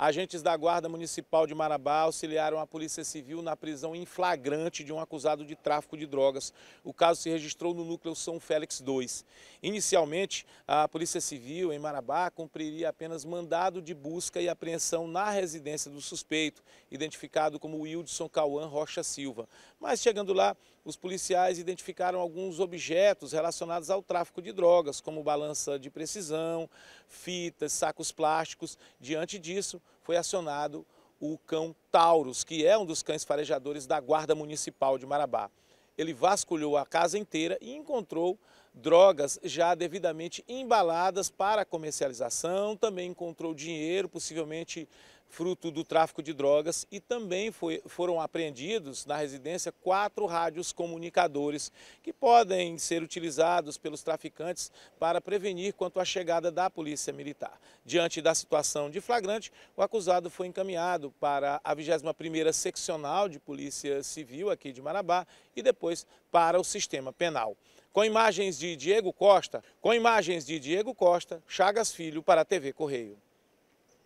Agentes da Guarda Municipal de Marabá auxiliaram a Polícia Civil na prisão em flagrante de um acusado de tráfico de drogas. O caso se registrou no núcleo São Félix II. Inicialmente, a Polícia Civil em Marabá cumpriria apenas mandado de busca e apreensão na residência do suspeito, identificado como Wilson Cauã Rocha Silva. Mas chegando lá, os policiais identificaram alguns objetos relacionados ao tráfico de drogas, como balança de precisão, fitas, sacos plásticos. Diante disso, foi acionado o cão Taurus, que é um dos cães farejadores da Guarda Municipal de Marabá. Ele vasculhou a casa inteira e encontrou drogas já devidamente embaladas para comercialização, também encontrou dinheiro, possivelmente fruto do tráfico de drogas, e também foi, foram apreendidos na residência quatro rádios comunicadores que podem ser utilizados pelos traficantes para prevenir quanto à chegada da polícia militar. Diante da situação de flagrante, o acusado foi encaminhado para a 21ª Seccional de Polícia Civil aqui de Marabá e depois para o sistema penal. Com imagens de Diego Costa, com imagens de Diego Costa, Chagas Filho para a TV Correio.